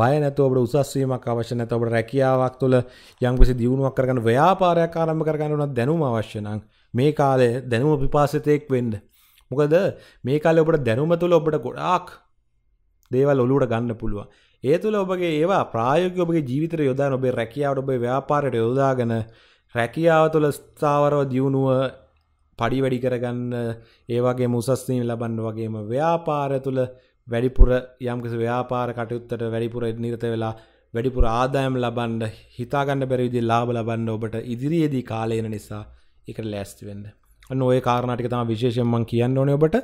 බය නැතුව ඔබට උසස් වීමක් අවශ්‍ය නැත. ඔබට රැකියාවක් තුළ යම්කිසි දියුණුවක් කරගන්න ව්‍යාපාරයක් ආරම්භ කරගන්න උනත් දැනුම අවශ්‍ය නම් මේ කාලේ දැනුම පිපාසිතෙක් වෙන්න. මොකද මේ කාලේ ඔබට දැනුම තුළ ඔබට ගොඩාක් දේවල් ඔලුවට ගන්න පුළුවන්. ඒ තුළ ඔබගේ ඒවා ප්‍රායෝගිකව ඔබගේ ජීවිතයට යොදාගෙන ඔබේ රැකියාවට ඔබේ ව්‍යාපාරයට යොදාගෙන රැකියාව තුළ ස්ථාවරව දියුණුව පඩි වැඩි කරගන්න ඒවගේ මුසස්නීම ලබන්න වගේම ව්‍යාපාර තුළ වැඩිපුර යම්කිසි ව්‍යාපාර කටයුත්තට වැඩිපුර නිරත වෙලා වැඩිපුර ආදායම් ලබන්ඩ හිතාගන්න බැරිවිදි ලාබ ලබන්න ඔබට ඉදිරියේදී කාලයන නිසා එකට ලෑස්ති වෙන්න අන්න ඔය කාරණටික තම විශේෂෙන්මන් කියන්න ඕන ඔබට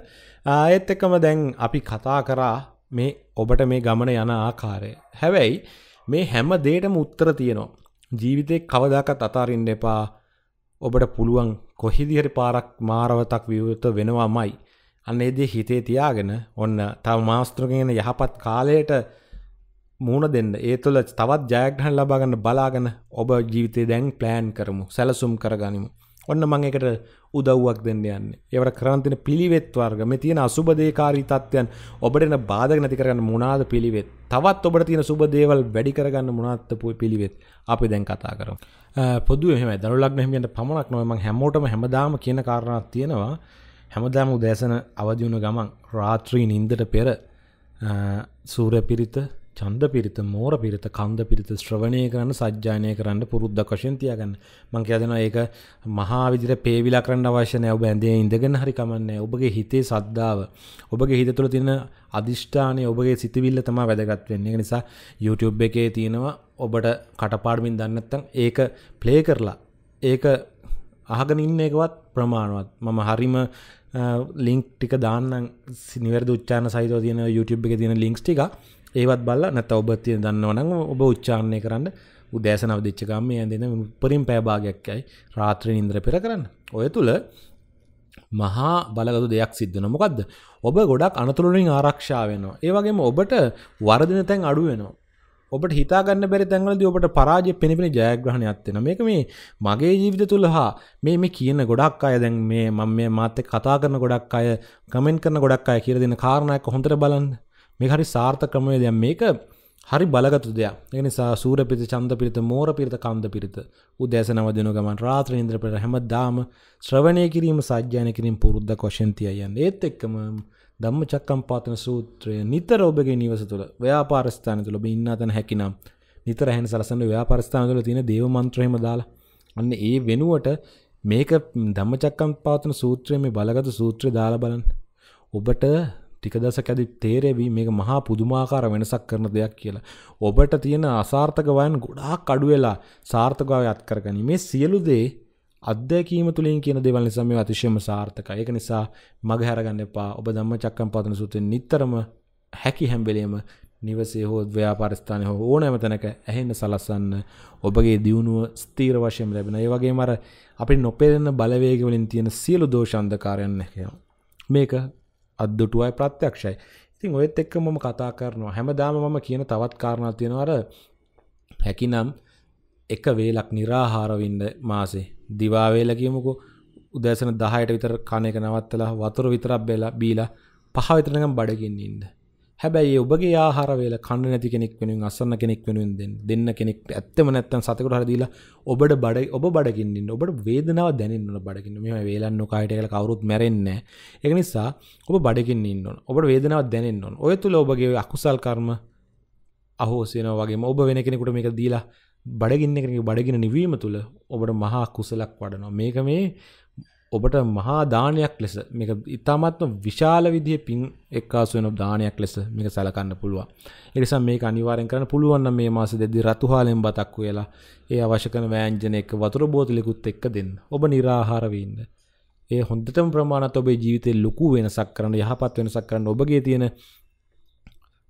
ආයෙත් එක්කම දැන් අපි කතා කරා මේ ඔබට මේ ගමන යන ආකාරය හැබැයි මේ හැම දේටම උත්තර තියෙනවා ජීවිතේ කවදාකත් අතාරින්න එපා ඔබට පුළුවන් කොහිදිහරි පාරක් මාරවතක් විවෘත වෙනවාමයි අන්න එදේ හිතේ තියාගෙන ඔන්න තව මාස්ත්‍රගෙන යහපත් කාලයට මුණ දෙන්න ඒ තුළ තවත් ජයග්‍රහණ ලබාගන්න බලාගෙන ඔබ ජීවිතේ දැන් ප්ලෑන් කරමු සැලසුම් කරගනිමු ඔන්න මං එකට උදව්වක් දෙන්න යන්න ඒවට කරන්තින පිළිවෙත් වර්ග මේ තියෙන අසුබදේකාරී තත්ත්වයන් ඔබට එන බාධක නැති කරගන්න මොනවාද පිළිවෙත් තවත් ඔබට තියෙන සුබ දේවල් වැඩි කරගන්න මොනවාද පිළිවෙත් අපි දැන් කතා කරමු පොදුවේ එහෙමයි දරු ලග්න හිමියන්ට පමණක් නෙවෙයි මං හැමෝටම හැමදාම කියන කාරණාවක් තියෙනවා හැමදාම උදෑසන අවදි වුණ ගමන් රාත්‍රී නින්දට පෙර සූර්ය පිරිත චන්ද පිරිත මෝර පිරිත කන්ද පිරිත ශ්‍රවණය කරන්න සජ්ජානය කරන්න පුරුද්ධක් වශයෙන් තියාගන්න මං කියදෙනවා ඒක මහා විදිහට පේවිලා කරන්න අවශ්‍ය නැහැ ඔබ ඇඳේ ඉඳගෙන හරි කමන්නේ ඔබගේ හිතේ සද්ධාව ඔබගේ හිත තුළ තියෙන අදිෂ්ඨානය ඔබගේ සිතවිල්ල තමයි වැදගත් වෙන්නේ. ඒ නිසා YouTube එකේ තියෙනවා ඔබට කටපාඩමින් දන්නේ නැත්නම් ඒක ප්ලේ කරලා ඒක අහගෙන ඉන්න එකවත් ප්‍රමාණවත්. මම හරීම ලින්ක් ටික දාන්නම් නිවැරදි උච්චාරණ සහිතව තියෙන YouTube එකේ තියෙන ලින්ක්ස් ටික ඒවත් බල්ල නැත ඔබ තියෙන දන්නවනම් ඔබ උච්චාරණය කරන්න උදෑසනව දිච්චකම් මේ ඇඳෙන උපරිම පෑභාගයක්යි රාත්‍රියේ ඉන්ද්‍ර පෙර කරන්න. ඔය තුල මහා බලගතු දෙයක් සිද්ධ වෙනවා. මොකද්ද? ඔබ ගොඩක් අනතුරු වලින් ආරක්ෂා වෙනවා. ඒ වගේම ඔබට වර්ධින තැන් අඩු වෙනවා. ඔබට හිතාගන්න බැරි තැන්වලදී ඔබට පරාජය පෙනෙපෙන ජයග්‍රහණයක් වෙනවා. මේක මේ මගේ ජීවිතය තුළ හා මේ මේ කියන ගොඩක් අය දැන් මේ මම මේ මාත් එක්ක කතා කරන ගොඩක් අය කමෙන්ට් කරන ගොඩක් අය කියලා දෙන කාරණා එක හොඳට බලන්න. මේ හරි සාර්ථක ක්‍රමවේදයක් මේක හරි බලගතු දෙයක් ඒ නිසා සූර පිරිත ඡන්ද පිරිත මෝර පිරිත කන්ද පිරිත උදෑසන වදින ගමන් රාත්‍රී ඉන්ද්‍ර පිරිත හැමදාම ශ්‍රවණය කිරීම සාජ්ජායන කිරීම පුරුද්දක් වශයෙන් තියයි යන්නේ ඒත් එක්කම ධම්මචක්කම්පාතන සූත්‍රය නිතර ඔබගේ නිවස තුළ ව්‍යාපාර ස්ථාන තුළ ඔබ ඉන්න තැන හැකිනම් නිතර හැෙන සලසන ව්‍යාපාර ස්ථාන තුළ තියෙන දේව මන්ත්‍රයම දාලා අන්න ඒ වෙනුවට මේක ධම්මචක්කම්පාතන සූත්‍රයේ මේ බලගත් සූත්‍රය දාලා බලන්න. ඔබට ටික දසක ඇති තේරෙවී මේක මහා පුදුමාකාර වෙනසක් කරන දෙයක් කියලා. ඔබට තියෙන අසාර්ථකවයන් ගොඩාක් අඩු වෙලා සාර්ථකව යත් කරගනි. මේ සියලු දේ අත්දැකීම තුළින් කියන දේවල් නිසා මේ අතිශයම සාර්ථකයි. ඒක නිසා මග හැරගන්න එපා. ඔබ ධම්මචක්කම්පවත්තන සූත්‍රයෙන් නිතරම හැකි හැම වෙලෙම නිවසේ හෝ ව්‍යාපාරස්ථානය හෝ ඕනෑම තැනක ඇහෙන්න සලස්සන්න ඔබගේ දියුණුව ස්තීර වශයෙන් ලැබෙන. ඒ වගේම අර අපේ නොපෙනෙන බලවේග වලින් තියෙන සියලු දෝෂ අන්ධකාරයන් නැහැව. මේක අද්දුටුවයි ප්‍රත්‍යක්ෂයි. ඉතින් ඔයත් එක්ක මම කතා කරනවා. හැමදාම මම කියන තවත් කාරණා තියෙනවා අර හැකිනම් එක වේලක් निराහාර වෙන්න මාසේ දිවා වේල කියමුකෝ උදෑසන 10ට විතර කණ එක නවත්තලා වතුර විතරක් බැලා බීලා පහ විතර නිකන් බඩගින්න ඉන්න. හැබැයි ඔබගේ ආහාරවේල කණ්ඩ නැති කෙනෙක් වෙනුවෙන් අසන්න කෙනෙක් වෙනුවෙන් දෙන්න දෙන්න කෙනෙක් ඇත්තම නැත්තම් සතෙකුට හරි දීලා ඔබට බඩ ඔබ බඩගින්න ඉන්න ඔබට වේදනාව දැනෙන්න ඕන බඩගින්න මෙහෙම වේලන්න කායට කියලා කවුරුත් මැරෙන්නේ නැහැ ඒක නිසා ඔබ බඩගින්න ඉන්න ඕන ඔබට වේදනාවක් දැනෙන්න ඕන ඔය තුල ඔබගේ අකුසල් කර්ම අහෝසි වෙනවා වගේම ඔබ වෙන කෙනෙකුට මේක දීලා බඩගින්න කෙනෙක් බඩගින නිවීම තුළ ඔබට මහා කුසලක් වඩනවා මේක මේ ඔබට මහා දානයක් ලෙස මේක ඉතාමත්ම විශාල විදිහේ පින් එක්කාසු වෙන දානයක් ලෙස මේක සැලකන්න පුළුවන්. ඒ නිසා මේක අනිවාර්යෙන් කරන්න පුළුවන් නම් මේ මාස දෙද්දී රතුහාලෙන් බතක් වේලා ඒ අවශ්‍ය කරන වෑංජන එක වතුර බෝතලෙකුත් එක්ක දෙන්න. ඔබ निराහාර වෙන්න. ඒ හොඳටම ප්‍රමාණවත් ඔබේ ජීවිතේ ලොකු වෙනසක් කරන්න යහපත් වෙනසක් කරන්න ඔබගේ තියෙන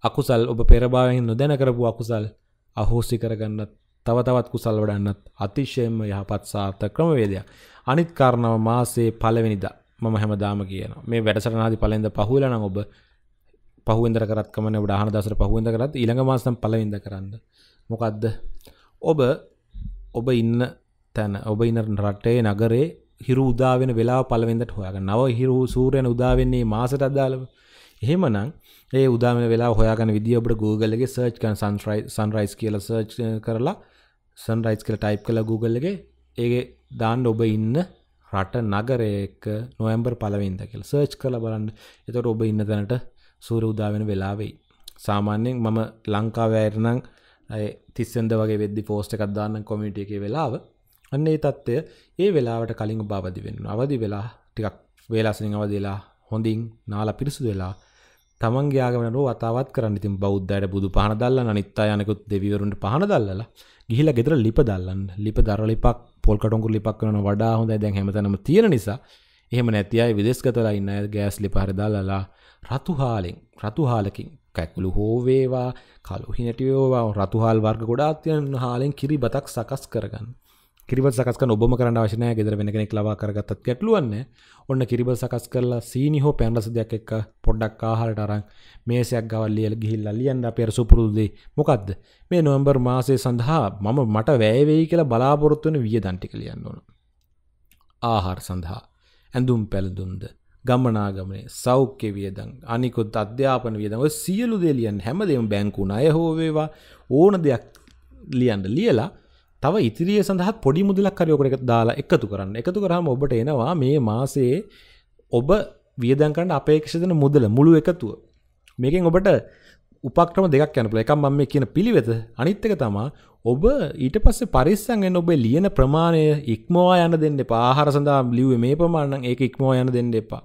අකුසල් ඔබ පෙරභාවයෙන් නොදැන කරපු අකුසල් අහෝසි කරගන්නත් තව තවත් කුසල් වඩන්නත් අතිශයම යහපත් සාර්ථක ක්‍රමවේදයක්. අනිත් කාරණාව මාසේ පළවෙනිදා මම හැමදාම කියනවා. මේ වැඩසටහනාදී පළවෙනිදා පහුවෙලා නම් ඔබ පහුවෙන්දර කරත් කමන්නේ ඔබ අහන දවසට පහුවෙන්ද කරත් ඊළඟ මාසෙන් පළවෙනිදා කරන්න. මොකද්ද? ඔබ ඔබ ඉන්න තැන ඔබ ඉන්න රටේ නගරේ හිරු උදාවෙන වෙලාව පළවෙනිදට හොයාගන්න. නව හිරු සූර්යන උදාවෙන්නේ මාසට අදාළව. එහෙමනම් ඒ උදාමන වෙලා හොයාගන්න විදිහ ඔබට Google එකේ search කරන sunrise sunrise කියලා search කරලා සන්රයිස් කළ ටයිප් කළ Googleගේ ඒගේ දාන්න ඔබ ඉන්න රට නගරයක නොවම්බර් පලවෙන්ද කියල සර්ච් කළ බලන්න එතට ඔබ ඉන්න තැනට සූර උදාවෙන වෙලාවෙයි සාමාන්‍යයෙන් මම ලංකාවෑරනං තිස්සද වගේ වෙදදි පෝස්ට එකක් දාන්න කොමිටිය එක වෙලාව අන්න ඒ තත්ත්වය ඒ වෙලාවට කලින් බාවදි වෙන්න අවදි වෙලා ටිකක් වේලාසනින් අවදලා හොඳින් නාලා පිරිසු වෙලා තමන්ගේ ආගමනරෝ වතාවත් කරන්න ඉතින් බෞද්ධයට බුදු පහන දල්ලන්න අනිත් අය අනෙකුත් දෙවිවරුන්ට පහන දල්ලලා ගිහිලා ගෙදර ලිප දල්ලන්න ලිප දරල ලිපක් පොල් කටුඟු ලිපක් කරන වඩා හොඳයි දැන් හැමතැනම තියෙන නිසා එහෙම නැති අය විදේශගතලා ඉන්න අය ගෑස් ලිප හරි දාලා රතුහාලෙන් රතුහාලකින් කැකුළු හෝවේවා කලු හිනටිවේවා රතුහාල් වර්ග ගොඩාක් තියෙන හාලෙන් කිරි බතක් සකස් කරගන්න කිරිබත් සකස් ඔබම කරන්න වශන ගෙදර වෙන කෙනෙක් ලවා කරගත්තත් ගැටලුවන්න ඔන්න කිරිබත් සකස් කරලා සීනි හෝ පැන්ලස දෙයක් එක්ක පොඩ්ඩක් ආහාරට අරන් මේසයක් ගවල්ලියල ගිහිල්ලා ලියන්න පෙර සුපුරුදුදේ මොකක්ද මේ නොවම්බර් මාසය සඳහා මම මට වැෑවෙයි කියලා බලාපොරොත්තුවන විය දන්ටික ලියන්න ඕන ආහාර සඳහා ඇඳුම් පැළඳුන්ද ගමනාගමනේ සෞඛ්‍ය වියදං අනිකුත් අධ්‍යාපන වියදං ඔය සියලු දෙලියන් හැමදේම බැංකුණ අය හෝවේවා ඕන දෙයක් ලියන්ඩ ලියලා තව ඉතිරිය සඳහා පොඩි මුදලක් හරියකට දාලා එකතු කරන්න. එකතු කරාම ඔබට එනවා මේ මාසයේ ඔබ වියදම් කරන්න අපේක්ෂිත වෙන මුදල මුළු එකතුව. මේකෙන් ඔබට උපක්‍රම දෙකක් යන පුළුවන්. එකක් මම මේ කියන පිළිවෙත අනිත් එක තමයි ඔබ ඊට පස්සේ පරිස්සම් වෙන්න ඔබේ ලියන ප්‍රමාණය ඉක්මවා යන්න දෙන්න එපා. ආහාර සඳහා ලිව්වේ මේ ප්‍රමාණය නම් ඒක ඉක්මවා යන්න දෙන්න එපා.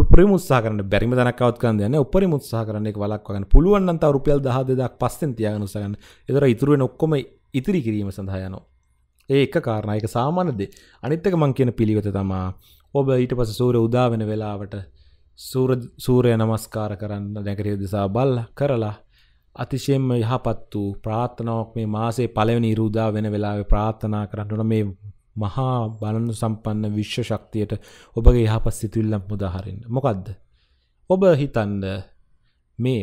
උපරිම උත්සාහ කරන්න බැරිම තැනක් අවුත් කරන්න යන්නේ උපරිම උත්සාහ කරන්න ඒක වළක්වා ගන්න. පුළුවන් නම් තව රුපියල් 10000ක් පස්සෙන් තියාගෙන උත්සාහ ගන්න. ඒතර ඉතුරු වෙන ඔක්කොම ඉතිරි කිරීම සඳහයනෝ ඒ එක කාරණයක සාමානදේ අනිත්තක මං කියන පිළිවෙත තමා ඔබ ඊට පස සූර උදාවෙන වෙලාවට සූරය නමස්කාර කරන්න දැකරිය දෙසා බල්ල කරලා අතිශයෙන්ම යහපත් වූ ප්‍රාත්ථනාවක් මේ මාසේ පලවෙනි ඉරුදා වෙන වෙලාවේ ප්‍රාත්ථනා කරන්නන මේ මහා බලනු සම්පන්න විශ්ව ශක්තියට ඔබගේ යහපත් සිතුවිල්ලම් මුදාහරන්න මොකක්ද ඔබ හිතන්න මේ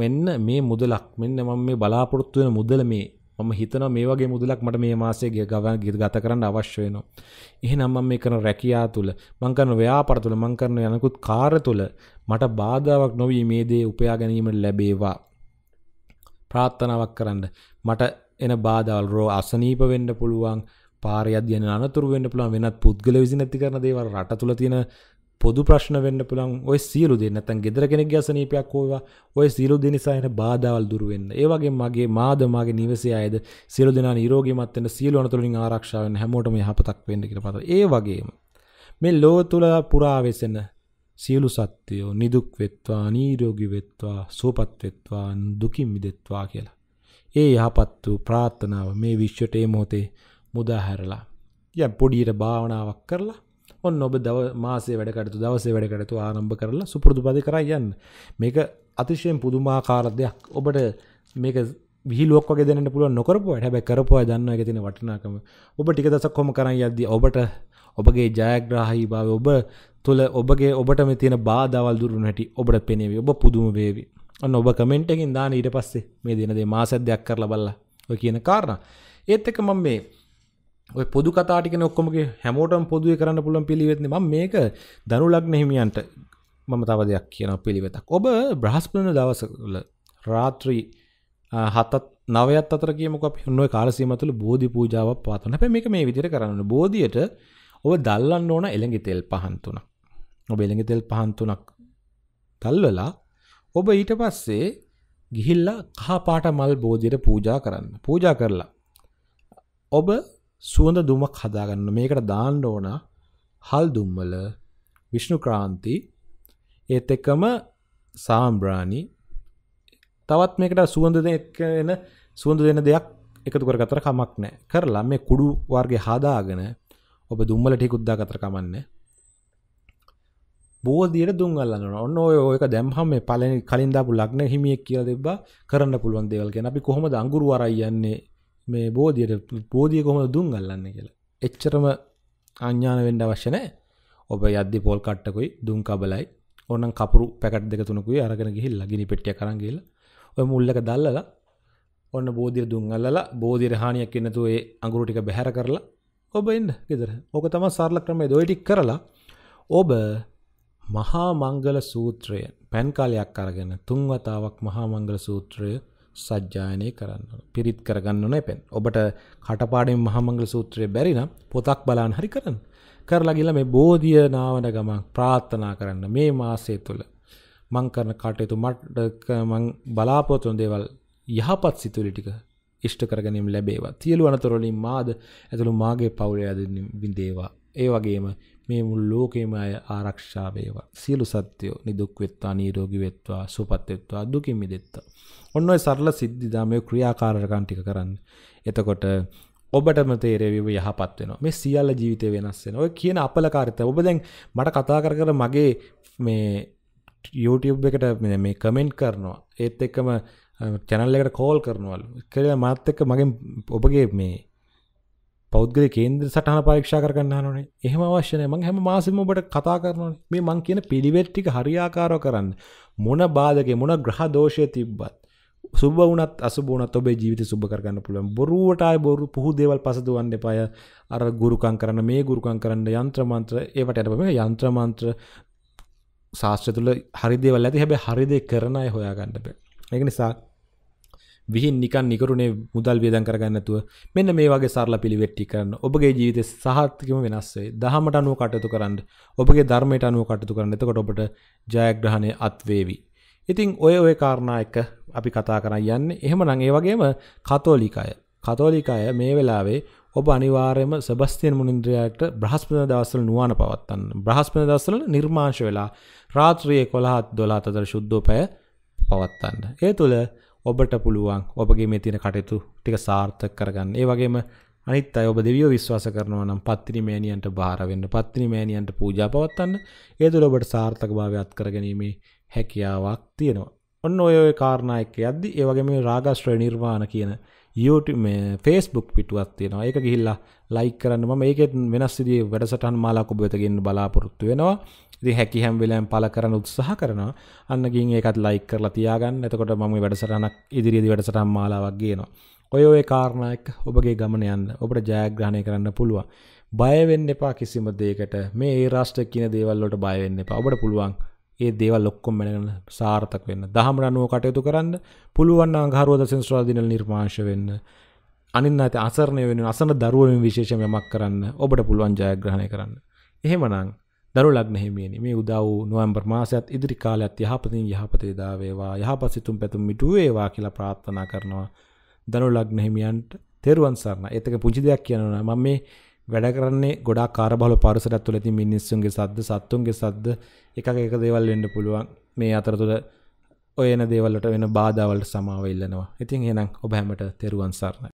මෙන්න මේ මුදලක් මෙන්න මම මේ බලාපොරොත්තු වෙන මුදල මේ මම හිතනවා මේ වගේ මුදලක් මට මේ මාසයේ ගවන් ගත කරන්න අවශ්‍ය වෙනවා. එහෙනම් මම මේ කරන රැකියාව තුළ, මම කරන ව්‍යාපාර තුළ, මම කරන යනකුත් කාර්ය තුළ මට බාධාවක් නොවි මේ දේ උපයා ගැනීමට ලැබේවා. ප්‍රාර්ථනාවක් කරන්න. මට එන බාධාවල් රෝ අසනීප වෙන්න පුළුවන්, පාරයක් යන අනතුරු වෙන්න පුළුවන් වෙනත් පුද්ගල විසින් ඇති කරන දේවල් රට තුළ තියෙන පොදු ප්‍රශ්න වෙන්න පුළන් ඔය සියලු දෙන්න තැන් ගෙදරගෙනෙක් ගැසනීපයක් ඕවා ඔය සියලු දෙනිසාහන බාධාවල් දුරුවන්න ඒවගේ මගේ මාදමගේ නිවසේ අයද සියලු දෙෙන නිරෝගමත්තන සියලු අනතුරින් ආරක්ෂාවෙන් හැමෝටම හපතක් වෙන්නකට පත ඒ වගේම මේ ලෝ තුළ පුරාවෙසෙන සියලු සත්‍යයෝ නිදුක් වෙත්වා නීරෝගි වෙත්වා සූපත් වෙත්වා දුකින් මිදෙත්වා කියලා. ඒ යහපත් වූ ප්‍රාර්ථනාව මේ විශ්වට ඒ මොහොතේ මුදාහැරලා. යම් පොඩියට භාවනාවක් කරලා ඔන්න ඔබ දව මාසේ වැඩකටතු දවසේ වැඩකටතු ආරම්භ කරලා සුපුරදු පද කර යන්න මේක අතිශයෙන් පුදුමාකාර දෙයක් ඔබට මේක ලොක් ගෙදන පුල නොකරපු හැබැ කරපුවා දන්න එක තින වටනාකම ඔබ ටික දසක් හොම කරන්න යද්දි ඔබට ඔබගේ ජයග්‍රහහි භාව ඔබ තුළ ඔබගේ ඔබට මෙ තියෙන බාධවල් දුරු නැටි ඔබට පෙනේවේ ඔබ පුදුම වේවි අන්න ඔබ කමෙන්ට්කින් දාන ඊට පස්සේ මේ දෙනදේ මාසැද්‍යයක් කරලා බල්ලා ඔය කියන කාරණ ඒත් එක මම මේ ඔය පොදු කතාටිකන ඔක්කොමගේ හැමෝටම පොදුව කරන්න පුළුවන් පිළිවෙත්න ම මේක දනුලක්න හිමියන්ට මම තව දෙයක් කියන පිළිවෙතක් ඔබ බ්‍රහස්පලන දවසල රාත්‍රී හතත් නවයත් අතර කියමක හොන්නුව කාලසීමතුළ බෝධි පූජාව පාතන හැ මේක මේ විදිර කරන්න බෝධියට ඔබ දල්ලන්න ඕන එළඟි තෙල් පහන්තුන ඔබ එළඟි තෙල් පහන්තුනක් තල්වලා ඔබ ඊට පස්සේ ගිහිල්ලා කහපාට මල් බෝධියට පූජා කරන්න පූජා කරලා ඔබ සුවඳ දුමක් හදාගන්න මේකට දාන්න ඕන හල් දුම්වල විෂ්ණු ක්‍රාන්ති ඒත් එක්කම සාම්බ්‍රාණි තවත් මේකට සුවඳ එන සුවඳ දෙන දෙයක් එකතු කර ගතර කමක් නෑ කරලා මේ කුඩු වර්ගේ හදාගෙන ඔබ දුම්වල ටිකුද්දා ගතර කමන්න බෝධියට දුම් අල්ලන්න ඔන්න ඔය ඔයක දැම්හම මේ පලනි කලින් දාපු ලග්න හිමියෙක් කියලා දෙබ්බා කරන්න පුළුවන් දේවල් ගැන අපි කොහොමද අඟුරු වරයි යන්නේ මේ බෝධියට බෝධිය කොම දුන් ගල්ලන්න කියලා එච්චරම අඥාන වෙන්ඩ අවශ්‍යනෑ ඔබ යද්දි පොල් කට්ටකුයි දුම් කබලයි ඕනන් කපුරු පැකට් දෙක තුනකුයි අරගෙන ගිහිල් ලගිනි පෙට්ටිය කරගේල ඔය මුල්ලක දල්ලලා ඔන්න බෝධිර දුන් අල්ලලා බෝධිර හානියක් එන්නතු ඒ අඟුරු ටික බැහැර කරලා ඔබ එන්න ගෙදර ඕක තම සරල ක්‍රමේ දොයිටික් කරලා ඔබ මහා මංගල සූත්‍රය පැන්කාලයක් අරගෙන තුන්වතාවක් මහා මංගල සූත්‍රය සජ්ජායනය කරන්න පිරිත් කරගන්න නැපැන් ඔබට කටපාඩෙන් මහමංගල සූත්‍රය බැරිනම් පොතක් බලාන් හරි කරන්න කරලගිල මේ බෝධිය නාවන ගමන් ප්‍රාත්ථනා කරන්න මේ මාසේ තුළ මං කරන කටයුතු මට බලාපොතුන් දේවල් යහපත් සිතුලි ටික ඉෂ්ට කරගනීම ලැබේවා තියලු අනතුරලින් මාද ඇතුළු මාගේ පවුලයාද විඳේවා ඒ වගේම මේ මුල් ලෝකේම අය ආරක්ෂා වේවා. සියලු සත්‍යෝ නිදුක් වෙත්වා, නිරෝගී වෙත්වා, සුවපත් වෙත්වා, දුකින් මිදෙත්වා. ඔන්න ඔය සරල සිද්ධි ධාමයේ ක්‍රියාකාරකම් ටික කරන්න. එතකොට ඔබටම තේරෙවිව යහපත් වෙනවා. මේ සියල්ල ජීවිතේ වෙනස් වෙනවා. ඔය කියන අපලකාරීත්වය. ඔබ දැන් මට කතා කර කර මගේ මේ YouTube එකට මේ කමෙන්ට් කරනවා. ඒත් එක්කම channel එකට call කරනවලු. කියලා මාත් එක්ක මගෙන් ඔබගේ මේ පෞද්ගල කේන්ද්‍ර සටහන පරීක්ෂා කරගන්න ඕනේ. එහෙම අවශ්‍ය නැහැ. මම හැම මාසෙම ඔබට කතා කරනවානේ. මේ මං කියන පිළිවෙත් ටික හරියාකාරව කරන්න. මොන බාධකේ මොන ග්‍රහ දෝෂය තිබ්බත් සුබ වුණත් අසුබ වුණත් ඔබේ ජීවිතය සුබ කරගන්න පුළුවන්. බොරුවට ආය බොරු පුහු දේවල් පසදුවන්න එපාය. අර ගුරුකම් කරන්න මේ ගුරුකම් කරන්න යంత్ర මන්ත්‍ර ඒවට යටපම යంత్ర මන්ත්‍ර ශාස්ත්‍ර තුල හරි දේවල් ඇති. හැබැයි හරි දේ කරන අය හොයාගන්න බෑ. ඒක නිසා විහින් නිකන් නිකරුණේ මුදල් වියදම් කරගන්නතුව මෙන්න මේ වගේ සරල පිළිවෙට්ටි කරන්න ඔබගේ ජීවිතය සහත්කම වෙනස් වෙයි. දහමට අනුව කටයුතු කරන්න. ඔබගේ ධර්මයට අනුව කටයුතු කරන්න. එතකොට ඔබට ජයග්‍රහණය අත් වේවි. ඉතින් ඔය ඔය කාරණා එක අපි කතා කරන්න යන්නේ. එහෙමනම් ඒ වගේම කතෝලික අය. කතෝලික අය මේ වෙලාවේ ඔබ අනිවාර්යම සබස්තියන් මුනින්ද්‍රයාට බ්‍රහස්පන දවසල නුවන පවත්වන්න බ්‍රහස්පන දවසල නිර්මාංශ වෙලා රාත්‍රිය කොළහත් දොලාතදර ශුද්ධෝපය පවත්වන්න. ඒ තුළ ඔබට පුළුවන් ඔබගේ මේ තියෙන කටයුතු ටික සාර්ථක කරගන්න. ඒ වගේම අනිත් අය ඔබ දෙවියෝ විශ්වාස කරනවා නම් පත්තිනිමෑණියන්ට බාර වෙන්න, පත්තිනිමෑණියන්ට පූජා පවත්වන්න. ඒ තුළ ඔබට සාර්ථකභාවය අත්කර ගැනීමේ හැකියාවක් තියෙනවා. ඔන්න ඔය ඔය කාරණා එක්ක යද්දි ඒ වගේ මේ රාගශ්‍රය නිර්වාණ කියන YouTube මේ Facebook පිටුවක් තියෙනවා. ඒක ගිහිල්ලා ලයික් කරන්න මම ඒකෙත් වෙනස් විදිහේ වැඩසටහන් මාලාවක් ඔබ වෙත ගෙන්න බලාපොරොත්තු වෙනවා. ඉතින් හැකි හැම වෙලාවෙම පළ කරන්න උත්සාහ කරනවා. අන්න ගින් ඒකත් ලයික් කරලා තියාගන්න. එතකොට මම මේ වැඩසටහනක් ඉදිරියේදී වැඩසටහන් මාලාවක් ගේනවා. ඔය ඔය කාරණා එක්ක ඔබගේ ගමන යන්න ඔබට ජයග්‍රහණය කරන්න පුළුවන්. බය වෙන්න එපා කිසිම දෙයකට. මේ ඒ රාෂ්ට්‍ර කියන දේවල් වලට බය වෙන්න එපා. ඔබට පුළුවන්. ඒ දේවල් ඔක්කොම මැනගෙන සාර්ථක වෙන්න. දහමට අනුව කටයුතු කරන්න. පුළුවන් නම් ගහරුව දසින් සුරා දිනල නිර්මාංශ වෙන්න. අනින්න ඇති අසරණය වෙන අසන දරුවමින් විශේෂම යමක් කරන්න ඔබට පුළුවන් ජයග්‍රහණය කරන්න. එහෙමනම් දරු ලග්න හිමියනි මේ උදා වූ නොවැම්බර් මාසයත් ඉදිරි කාලයත් යහපතින් යහපතේ දා වේවා යහපත් සිතුම් පැතුම් මිටු වේවා කියලා ප්‍රාර්ථනා කරනවා දරු ලග්න හිමියන්ට තෙරුවන් සරණ. ඒතක පුංචි දෙයක් කියනවා මම මේ වැඩ කරන්නේ ගොඩාක් කාර්බහල පරිසරයක් තුළ තියෙන මිනිස්සුන්ගේ සද්ද සත්තුන්ගේ සද්ද එකක එක දේවල් වෙන්න පුළුවන්. මේ අතරතුර ඔය එන දේවල් වලට වෙන බාධා වලට සමාව ඉල්ලනවා. ඉතින් එහෙනම් ඔබ හැමට තෙරුවන් සරණයි.